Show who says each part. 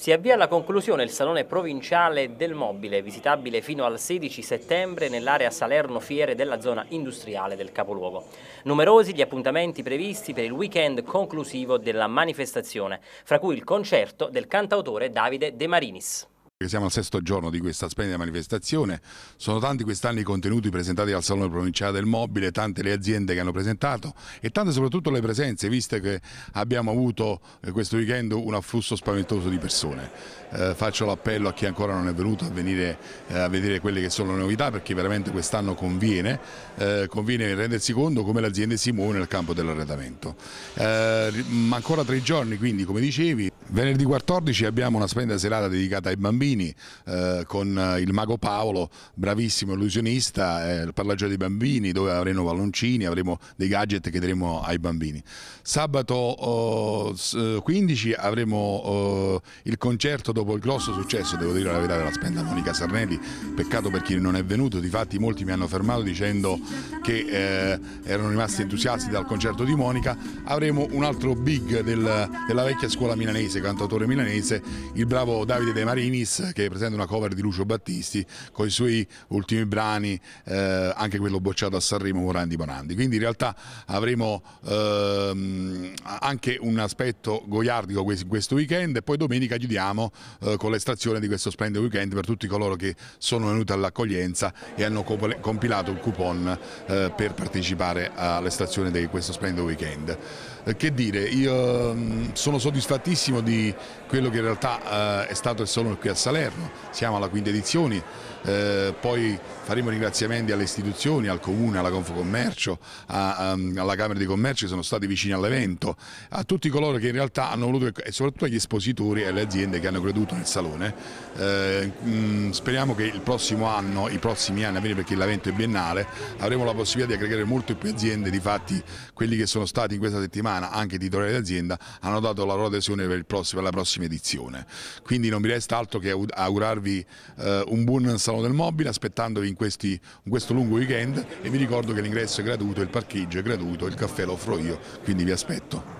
Speaker 1: Si avvia alla conclusione il Salone Provinciale del Mobile, visitabile fino al 16 settembre nell'area Salerno Fiere della zona industriale del capoluogo. Numerosi gli appuntamenti previsti per il weekend conclusivo della manifestazione, fra cui il concerto del cantautore Davide De Marinis.
Speaker 2: Siamo al sesto giorno di questa splendida manifestazione, sono tanti quest'anno i contenuti presentati al Salone Provinciale del Mobile, tante le aziende che hanno presentato e tante soprattutto le presenze, viste che abbiamo avuto eh, questo weekend un afflusso spaventoso di persone. Eh, faccio l'appello a chi ancora non è venuto a venire eh, a vedere quelle che sono le novità perché veramente quest'anno conviene, eh, conviene rendersi conto come le aziende si muovono nel campo dell'arredamento. Eh, ancora tre giorni quindi come dicevi, venerdì 14 abbiamo una splendida serata dedicata ai bambini, bambini eh, con eh, il mago Paolo, bravissimo illusionista, eh, parla già dei bambini dove avremo palloncini, avremo dei gadget che daremo ai bambini. Sabato oh, 15 eh, avremo oh, il concerto dopo il grosso successo, devo dire la verità, della spenda Monica Sarnelli, peccato per chi non è venuto, difatti molti mi hanno fermato dicendo che eh, erano rimasti entusiasti dal concerto di Monica, avremo un altro big del, della vecchia scuola milanese, cantautore milanese, il bravo Davide De Marinis che presenta una cover di Lucio Battisti con i suoi ultimi brani, eh, anche quello bocciato a Sanremo, Morandi Morandi. Quindi in realtà avremo ehm, anche un aspetto goiardico questo weekend e poi domenica chiudiamo eh, con l'estrazione di questo splendido weekend per tutti coloro che sono venuti all'accoglienza e hanno compilato il coupon eh, per partecipare all'estrazione di questo splendido weekend. Eh, che dire, io mm, sono soddisfattissimo di quello che in realtà eh, è stato e sono qui a Sanremo Salerno, siamo alla quinta edizione, eh, poi faremo ringraziamenti alle istituzioni, al Comune, alla Confcommercio, a, a, alla Camera di Commercio che sono stati vicini all'evento, a tutti coloro che in realtà hanno voluto e soprattutto agli espositori e alle aziende che hanno creduto nel Salone. Eh, mh, mm, speriamo che il prossimo anno, i prossimi anni, perché l'evento è biennale, avremo la possibilità di aggregare molto più aziende, difatti quelli che sono stati in questa settimana, anche titolari d'azienda, hanno dato la loro adesione per, il prossimo, per la prossima edizione. Quindi non mi resta altro che augurarvi eh, un buon Salone del Mobile, aspettandovi in, questi, in, questo lungo weekend e vi ricordo che l'ingresso è gratuito, il parcheggio è gratuito, il caffè lo offro io, quindi vi aspetto.